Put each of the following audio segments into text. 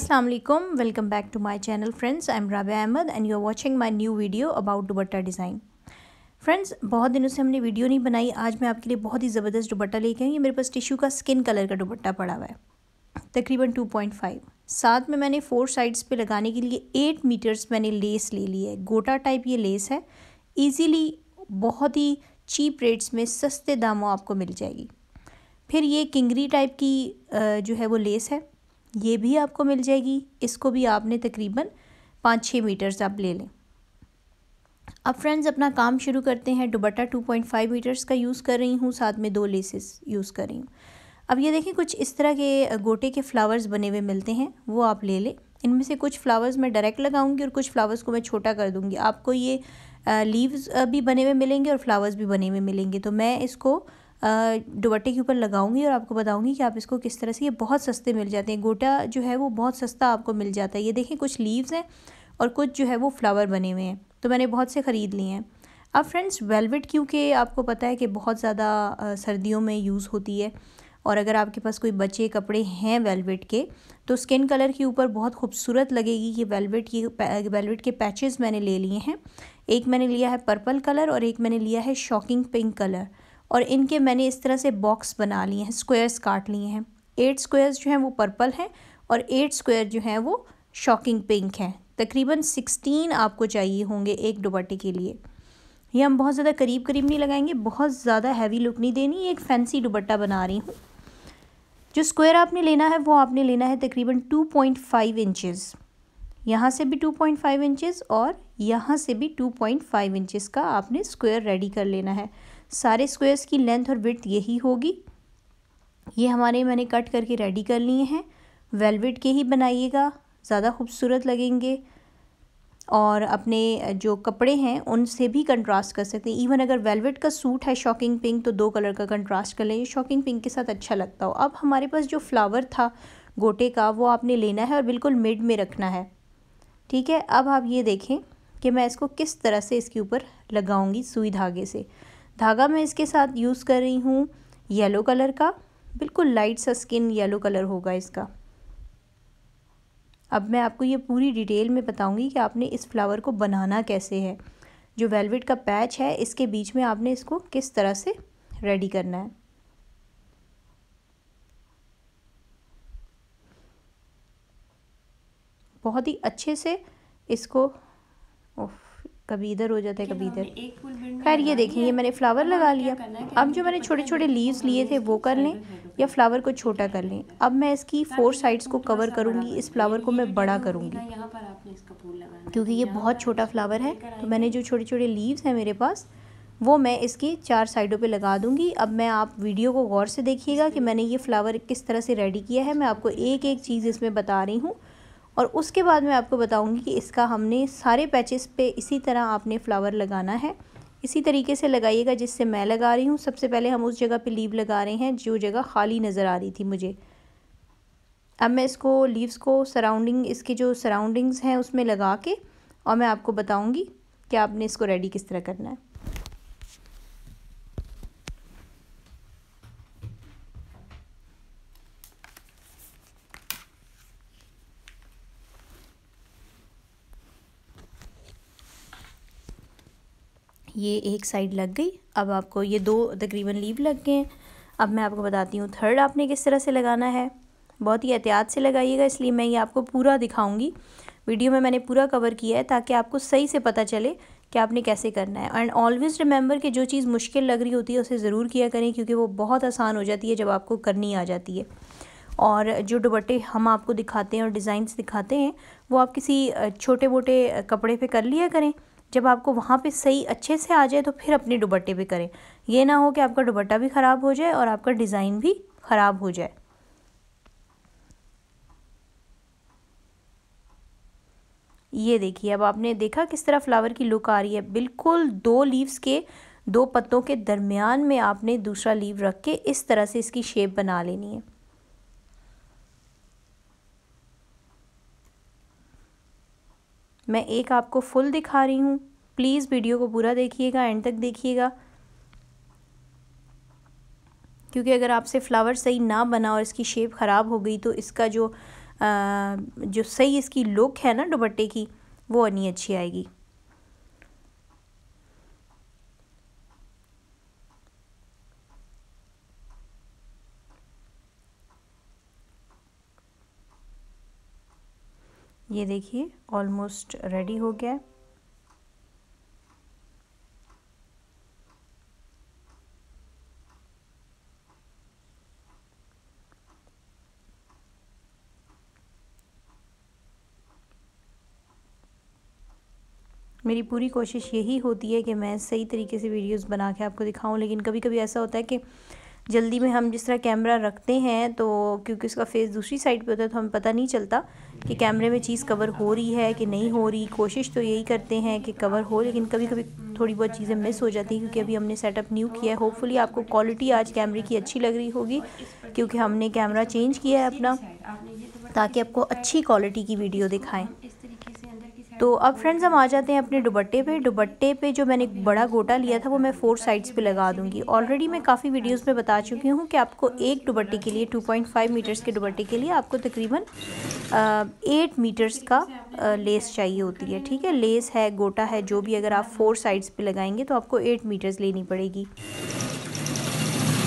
Aslam welcome back to my channel friends I am Rabia Ahmed and you are watching my new video about dupatta design friends बहुत दिनों से हमने video नहीं बनाई आज मैं आपके लिए बहुत ही ज़बरदस्त दुबट्टा लेके आई ये मेरे पास टिश्यू का स्किन कलर का दुबट्टा पड़ा हुआ है तकरीबन 2.5 साथ में मैंने फोर साइड्स पे लगाने के लिए एट मीटर्स मैंने लेस ले ली है गोटा टाइप ये लेस है ईजीली बहुत ही चीप रेट्स में सस्ते दामों आपको मिल जाएगी फिर ये किंगरी टाइप की जो है वो लेस है ये भी आपको मिल जाएगी इसको भी आपने तकरीबन पाँच छः मीटर्स आप ले लें अब फ्रेंड्स अपना काम शुरू करते हैं dupatta two point five metres का यूज़ कर रही हूँ साथ में दो लेसेस यूज़ कर रही हूँ अब ये देखें कुछ इस तरह के गोटे के फ्लावर्स बने हुए मिलते हैं वो आप ले लें इनमें से कुछ फ्लावर्स मैं डायरेक्ट लगाऊंगी और कुछ फ्लावर्स को मैं छोटा कर दूँगी आपको ये लीव्स भी बने हुए मिलेंगे और फ्लावर्स भी बने हुए मिलेंगे तो मैं इसको दुबट्टे के ऊपर लगाऊंगी और आपको बताऊंगी कि आप इसको किस तरह से ये बहुत सस्ते मिल जाते हैं गोटा जो है वो बहुत सस्ता आपको मिल जाता है ये देखें कुछ लीव्स हैं और कुछ जो है वो फ्लावर बने हुए हैं तो मैंने बहुत से ख़रीद लिए हैं अब फ्रेंड्स वेलवेट क्योंकि आपको पता है कि बहुत ज़्यादा सर्दियों में यूज़ होती है और अगर आपके पास कोई बचे कपड़े हैं वेलवेट के तो स्किन कलर के ऊपर बहुत खूबसूरत लगेगी ये वेलवेट की वेलवेट के पैचेस मैंने ले लिए हैं एक मैंने लिया है पर्पल कलर और एक मैंने लिया है शॉकिंग पिंक कलर और इनके मैंने इस तरह से बॉक्स बना लिए हैं स्क्वायर्स काट लिए हैं एट स्क्वायर्स जो हैं वो पर्पल हैं और एट स्क्वायर जो हैं वो शॉकिंग पिंक हैं तकरीबन सिक्सटीन आपको चाहिए होंगे एक दुपट्टे के लिए ये हम बहुत ज़्यादा करीब करीब नहीं लगाएंगे बहुत ज़्यादा हैवी लुक नहीं देनी एक फैंसी दुपट्टा बना रही हूँ जो स्क्वायर आपने लेना है वो आपने लेना है तकरीबन टू पॉइंट फाइव इंचज़ यहाँ से भी टू पॉइंट फाइव इंचज़ और यहाँ से भी टू पॉइंट फाइव इंचज़ का आपने स्क्वायर रेडी कर लेना है सारे स्क्वेयर्स की लेंथ और विथ यही होगी ये हमारे मैंने कट करके रेडी कर लिए हैं वेलवेट के ही बनाइएगा ज़्यादा खूबसूरत लगेंगे और अपने जो कपड़े हैं उनसे भी कंट्रास्ट कर सकते हैं इवन अगर वेलवेट का सूट है शॉकिंग पिंक तो दो कलर का कंट्रास्ट कर लें शॉकिंग पिंक के साथ अच्छा लगता हो अब हमारे पास जो फ्लावर था गोटे का वो आपने लेना है और बिल्कुल मिड में रखना है ठीक है अब आप ये देखें कि मैं इसको किस तरह से इसके ऊपर लगाऊंगी सुई धागे से धागा मैं इसके साथ यूज़ कर रही हूँ येलो कलर का बिल्कुल लाइट सा स्किन येलो कलर होगा इसका अब मैं आपको ये पूरी डिटेल में बताऊंगी कि आपने इस फ्लावर को बनाना कैसे है जो वेलवेट का पैच है इसके बीच में आपने इसको किस तरह से रेडी करना है बहुत ही अच्छे से इसको ओफ कभी इधर हो जाता है कभी हाँ, इधर खैर ये देखें ये मैंने फ्लावर लगा लिया अब जो मैंने छोटे छोटे लीव्स लिए थे वो कर लें या फ्लावर को छोटा कर लें अब मैं इसकी फोर साइड्स को कवर करूँगी इस फ्लावर को मैं बड़ा करूंगी क्योंकि ये बहुत छोटा फ्लावर है तो मैंने जो छोटे छोटे लीव्स हैं मेरे पास वो मैं इसके चार साइडों पे लगा दूंगी अब मैं आप वीडियो को गौर से देखिएगा कि मैंने ये फ्लावर किस तरह से रेडी किया है मैं आपको एक एक चीज़ इसमें बता रही हूँ और उसके बाद मैं आपको बताऊंगी कि इसका हमने सारे पैचेस पे इसी तरह आपने फ्लावर लगाना है इसी तरीके से लगाइएगा जिससे मैं लगा रही हूँ सबसे पहले हम उस जगह पे लीव लगा रहे हैं जो जगह खाली नज़र आ रही थी मुझे अब मैं इसको लीव्स को सराउंडिंग इसके जो सराउंडिंग्स हैं उसमें लगा के और मैं आपको बताऊँगी कि आपने इसको रेडी किस तरह करना है ये एक साइड लग गई अब आपको ये दो तकरीबन लीव लग गए हैं अब मैं आपको बताती हूँ थर्ड आपने किस तरह से लगाना है बहुत ही एहतियात से लगाइएगा इसलिए मैं ये आपको पूरा दिखाऊंगी वीडियो में मैंने पूरा कवर किया है ताकि आपको सही से पता चले कि आपने कैसे करना है एंड ऑलवेज़ रिमेंबर कि जो चीज़ मुश्किल लग रही होती है उसे ज़रूर किया करें क्योंकि वो बहुत आसान हो जाती है जब आपको करनी आ जाती है और जो दुपट्टे हम आपको दिखाते हैं और डिज़ाइंस दिखाते हैं वो आप किसी छोटे मोटे कपड़े पे कर लिया करें जब आपको वहाँ पे सही अच्छे से आ जाए तो फिर अपने दुबट्टे पे करें ये ना हो कि आपका दुबट्टा भी ख़राब हो जाए और आपका डिज़ाइन भी ख़राब हो जाए ये देखिए अब आपने देखा किस तरह फ्लावर की लुक आ रही है बिल्कुल दो लीव्स के दो पत्तों के दरमियान में आपने दूसरा लीव रख के इस तरह से इसकी शेप बना लेनी है मैं एक आपको फुल दिखा रही हूँ प्लीज़ वीडियो को पूरा देखिएगा एंड तक देखिएगा क्योंकि अगर आपसे फ्लावर सही ना बना और इसकी शेप ख़राब हो गई तो इसका जो आ, जो सही इसकी लुक है ना दुपट्टे की वो नहीं अच्छी आएगी ये देखिए ऑलमोस्ट रेडी हो गया मेरी पूरी कोशिश यही होती है कि मैं सही तरीके से वीडियोस बना के आपको दिखाऊं लेकिन कभी कभी ऐसा होता है कि जल्दी में हम जिस तरह कैमरा रखते हैं तो क्योंकि उसका फेस दूसरी साइड पे होता है तो हमें पता नहीं चलता कि कैमरे में चीज़ कवर हो रही है कि नहीं हो रही कोशिश तो यही करते हैं कि कवर हो लेकिन कभी कभी थोड़ी बहुत चीज़ें मिस हो जाती हैं क्योंकि अभी हमने सेटअप न्यू किया है होपफुली आपको क्वालिटी आज कैमरे की अच्छी लग रही होगी क्योंकि हमने कैमरा चेंज किया है अपना ताकि आपको अच्छी क्वालिटी की वीडियो दिखाएँ तो अब फ्रेंड्स हम आ जाते हैं अपने दुबट्टे पे दुबट्टे पे जो मैंने एक बड़ा गोटा लिया था वो मैं फोर साइड्स पे लगा दूंगी ऑलरेडी मैं काफ़ी वीडियोस में बता चुकी हूँ कि आपको एक दुबट्टे के लिए 2.5 मीटर्स के दुबट्टे के लिए आपको तकरीबन एट मीटर्स का लेस चाहिए होती है ठीक है लेस है गोटा है जो भी अगर आप फोर साइड्स पर लगाएंगे तो आपको एट मीटर्स लेनी पड़ेगी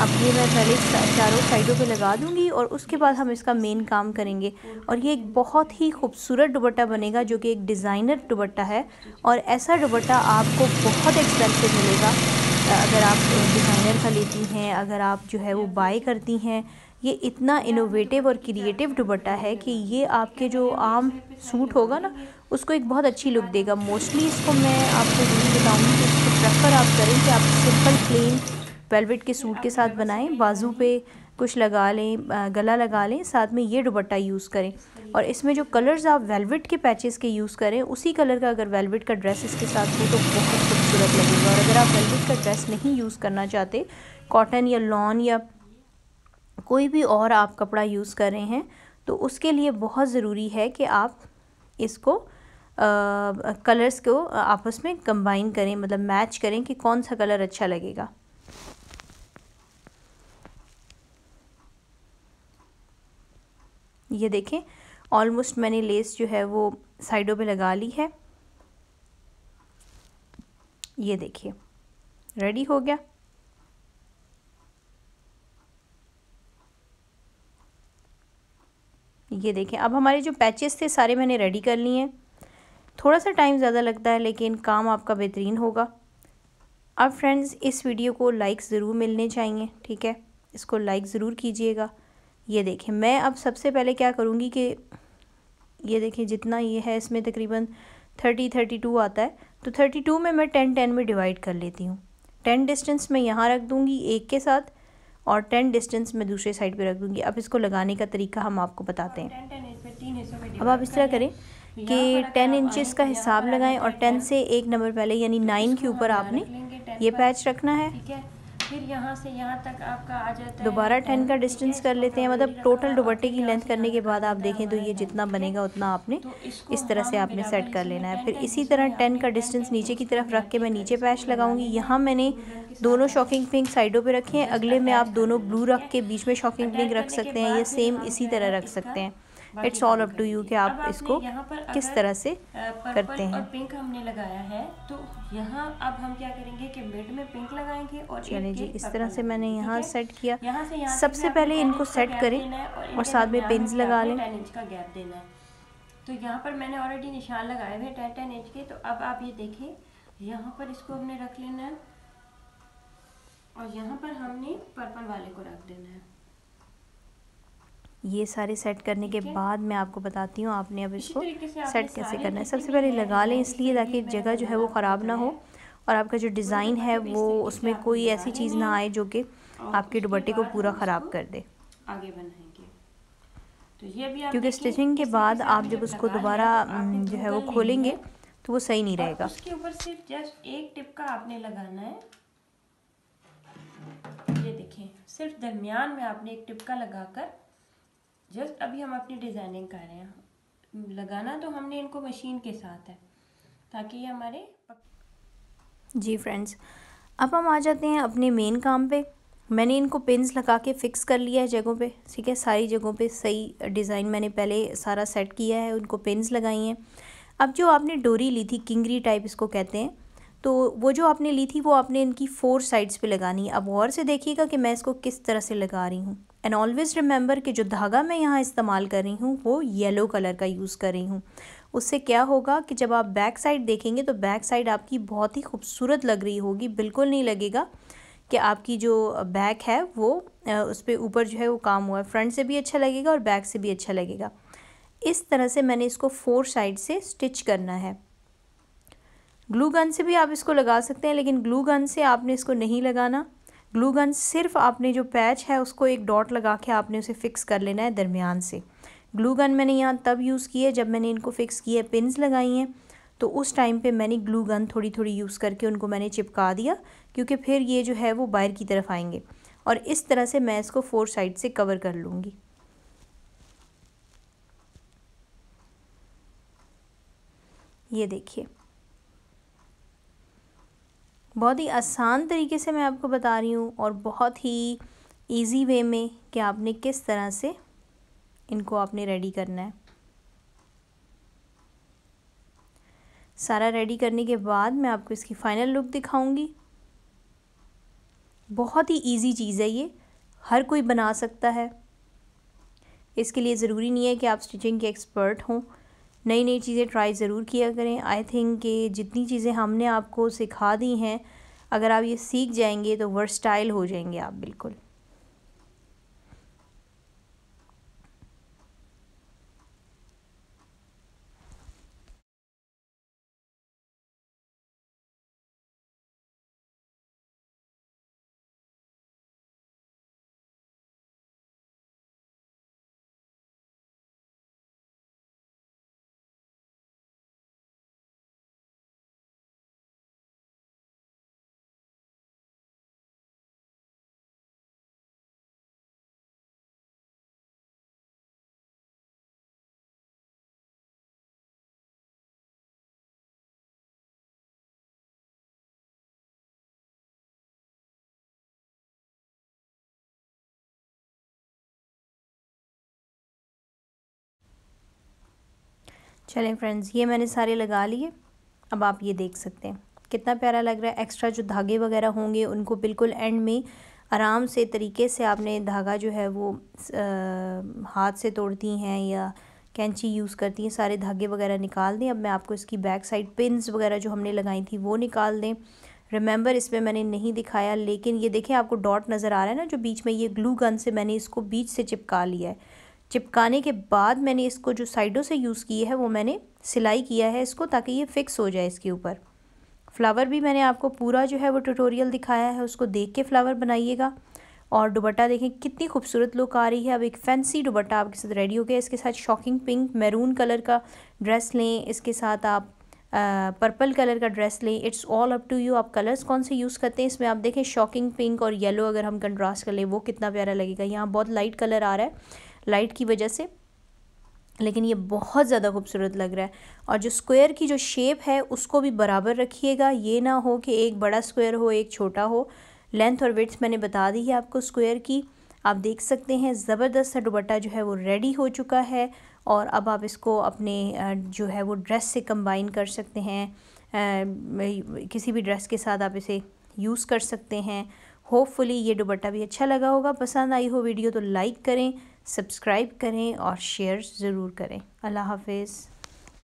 अब ये मैं पहले चारों साइडों पे लगा दूंगी और उसके बाद हम इसका मेन काम करेंगे और ये एक बहुत ही खूबसूरत दुबट्टा बनेगा जो कि एक डिज़ाइनर दुबट्टा है और ऐसा दुबट्टा आपको बहुत एक्सपेंसिव मिलेगा अगर आप डिज़ाइनर का लेती हैं अगर आप जो है वो बाय करती हैं ये इतना इनोवेटिव और क्रिएटिव दुबट्टा है कि ये आपके जो आम सूट होगा ना उसको एक बहुत अच्छी लुक देगा मोस्टली इसको मैं आपको यही बताऊँगी कि इसको प्रेफर आप करें कि आप सिंपल प्लेन वेलवेट के सूट के साथ बनाएं बाजू पे कुछ लगा लें गला लगा लें साथ में ये दुबट्टा यूज़ करें और इसमें जो कलर्स आप वेलवेट के पैचेस के यूज़ करें उसी कलर का अगर वेलवेट का ड्रेस इसके साथ हो तो बहुत खूबसूरत लगेगा और अगर आप वेलवेट का ड्रेस नहीं यूज़ करना चाहते कॉटन या लॉन या कोई भी और आप कपड़ा यूज़ कर रहे हैं तो उसके लिए बहुत ज़रूरी है कि आप इसको कलर्स को आपस में कंबाइन करें मतलब मैच करें कि कौन सा कलर अच्छा लगेगा ये देखें ऑलमोस्ट मैंने लेस जो है वो साइडों पे लगा ली है ये देखिए रेडी हो गया ये देखें अब हमारे जो पैचेस थे सारे मैंने रेडी कर लिए हैं थोड़ा सा टाइम ज़्यादा लगता है लेकिन काम आपका बेहतरीन होगा अब फ्रेंड्स इस वीडियो को लाइक ज़रूर मिलने चाहिए ठीक है इसको लाइक ज़रूर कीजिएगा ये देखें मैं अब सबसे पहले क्या करूँगी कि ये देखें जितना ये है इसमें तकरीबन थर्टी थर्टी टू आता है तो थर्टी टू में मैं टेन टेन में डिवाइड कर लेती हूँ टेन डिस्टेंस मैं यहाँ रख दूँगी एक के साथ और टेन डिस्टेंस मैं दूसरे साइड पे रख दूँगी अब इसको लगाने का तरीका हम आपको बताते हैं अब आप इस तरह करें कि टेन इंचज़ का हिसाब लगाएँ और टेन से एक नंबर पहले यानी नाइन तो के ऊपर आपने ये पैच रखना है फिर यहाँ से यहाँ तक आपका आ जाता है दोबारा टेन तो का डिस्टेंस कर लेते हैं मतलब टोटल दुबट्टे की लेंथ करने के बाद आप देखें तो ये जितना बनेगा उतना आपने तो इस तरह से आपने सेट कर लेना है फिर इसी तरह टेन का डिस्टेंस नीचे की तरफ रख के मैं नीचे पैच लगाऊंगी यहाँ मैंने दोनों शॉकिंग पिंक साइडों पर रखे हैं अगले में आप दोनों ब्लू रख के बीच में शॉकिंग पिंक रख सकते हैं ये सेम इसी तरह रख सकते हैं it's all up to you कि आप इसको किस तरह से करते हैं पिंक हमने लगाया है तो यहाँ अब हम क्या करेंगे कि मिड में पिंक लगाएंगे और चले जी इस तरह से मैंने यहाँ सेट किया यहाँ से सबसे पहले इनको सेट करें और साथ में पिंस लगा लें टेन इंच का गैप देना है तो यहाँ पर मैंने ऑलरेडी निशान लगाए हुए टेन टेन इंच के तो अब आप ये देखें यहाँ पर इसको हमने रख लेना है और यहाँ पर हमने पर्पल वाले को रख देना है ये सारे सेट करने के बाद मैं आपको बताती हूँ आपने अब इसको सेट कैसे करना है सबसे पहले लगा लें इसलिए ताकि जगह जो है वो ख़राब ना हो और आपका जो डिज़ाइन है वो उसमें कोई ऐसी चीज़ ना आए जो कि आपके दुबट्टे को पूरा ख़राब कर दे तो क्योंकि स्टिचिंग के बाद आप जब उसको दोबारा तो जो है वो खोलेंगे तो वो सही नहीं रहेगा उसके ऊपर सिर्फ जस्ट एक टिप का आपने लगाना है ये देखें सिर्फ दरमियान में आपने एक टिप का लगाकर जस्ट अभी हम अपनी डिज़ाइनिंग कर रहे हैं लगाना तो हमने इनको मशीन के साथ है ताकि ये हमारे जी फ्रेंड्स अब हम आ जाते हैं अपने मेन काम पे मैंने इनको पिंस लगा के फ़िक्स कर लिया है जगहों पे ठीक है सारी जगहों पे सही डिज़ाइन मैंने पहले सारा सेट किया है उनको पिंस लगाई हैं अब जो आपने डोरी ली थी किंगरी टाइप इसको कहते हैं तो वो जो आपने ली थी वो आपने इनकी फोर साइड्स पे लगानी है अब और से देखिएगा कि मैं इसको किस तरह से लगा रही हूँ एंड ऑलवेज़ रिमेंबर कि जो धागा मैं यहाँ इस्तेमाल कर रही हूँ वो येलो कलर का यूज़ कर रही हूँ उससे क्या होगा कि जब आप बैक साइड देखेंगे तो बैक साइड आपकी बहुत ही खूबसूरत लग रही होगी बिल्कुल नहीं लगेगा कि आपकी जो बैक है वो उस पर ऊपर जो है वो काम हुआ है फ्रंट से भी अच्छा लगेगा और बैक से भी अच्छा लगेगा इस तरह से मैंने इसको फोर साइड से स्टिच करना है ग्लू गन से भी आप इसको लगा सकते हैं लेकिन ग्लू गन से आपने इसको नहीं लगाना ग्लू गन सिर्फ आपने जो पैच है उसको एक डॉट लगा के आपने उसे फ़िक्स कर लेना है दरमियान से ग्लू गन मैंने यहाँ तब यूज़ की है जब मैंने इनको फ़िक्स किए पिनस लगाई हैं तो उस टाइम पे मैंने ग्लू गन थोड़ी थोड़ी यूज़ करके उनको मैंने चिपका दिया क्योंकि फिर ये जो है वो बाहर की तरफ आएंगे और इस तरह से मैं इसको फोर साइड से कवर कर लूँगी ये देखिए बहुत ही आसान तरीके से मैं आपको बता रही हूँ और बहुत ही ईजी वे में कि आपने किस तरह से इनको आपने रेडी करना है सारा रेडी करने के बाद मैं आपको इसकी फ़ाइनल लुक दिखाऊंगी बहुत ही इजी चीज़ है ये हर कोई बना सकता है इसके लिए ज़रूरी नहीं है कि आप स्टिचिंग के एक्सपर्ट हों नई नई चीज़ें ट्राई ज़रूर किया करें आई थिंक कि जितनी चीज़ें हमने आपको सिखा दी हैं अगर आप ये सीख जाएंगे तो वर्सटाइल हो जाएंगे आप बिल्कुल चलें फ्रेंड्स ये मैंने सारे लगा लिए अब आप ये देख सकते हैं कितना प्यारा लग रहा है एक्स्ट्रा जो धागे वगैरह होंगे उनको बिल्कुल एंड में आराम से तरीके से आपने धागा जो है वो आ, हाथ से तोड़ती हैं या कैंची यूज़ करती हैं सारे धागे वगैरह निकाल दें अब मैं आपको इसकी बैक साइड पिनस वगैरह जो हमने लगाई थी वो निकाल दें रिमेंबर इसमें मैंने नहीं दिखाया लेकिन ये देखें आपको डॉट नज़र आ रहा है ना जो बीच में ये ग्लू गन से मैंने इसको बीच से चिपका लिया है चिपकाने के बाद मैंने इसको जो साइडों से यूज़ की है वो मैंने सिलाई किया है इसको ताकि ये फ़िक्स हो जाए इसके ऊपर फ्लावर भी मैंने आपको पूरा जो है वो ट्यूटोरियल दिखाया है उसको देख के फ्लावर बनाइएगा और दुबट्टा देखें कितनी खूबसूरत लुक आ रही है अब एक फैंसी दुबट्टा आपके साथ रेडी हो गया इसके साथ शॉकिंग पिंक मैरून कलर का ड्रेस लें इसके साथ आप पर्पल कलर का ड्रेस लें it's all up to you आप कलर्स कौन से यूज़ करते हैं इसमें आप देखें शॉकिंग पिंक और येलो अगर हम कंट्रास्ट कर लें वो कितना प्यारा लगेगा यहाँ बहुत लाइट कलर आ रहा है लाइट की वजह से लेकिन ये बहुत ज़्यादा खूबसूरत लग रहा है और जो स्क्वायर की जो शेप है उसको भी बराबर रखिएगा ये ना हो कि एक बड़ा स्क्वायर हो एक छोटा हो लेंथ और विड्थ मैंने बता दी है आपको स्क्वायर की आप देख सकते हैं ज़बरदस्त सा दुपट्टा जो है वो रेडी हो चुका है और अब आप इसको अपने जो है वो ड्रेस से कम्बाइन कर सकते हैं किसी भी ड्रेस के साथ आप इसे यूज़ कर सकते हैं होपफुली ये दुपट्टा भी अच्छा लगा होगा पसंद आई हो वीडियो तो लाइक करें सब्सक्राइब करें और शेयर ज़रूर करें अल्लाह हाफिज़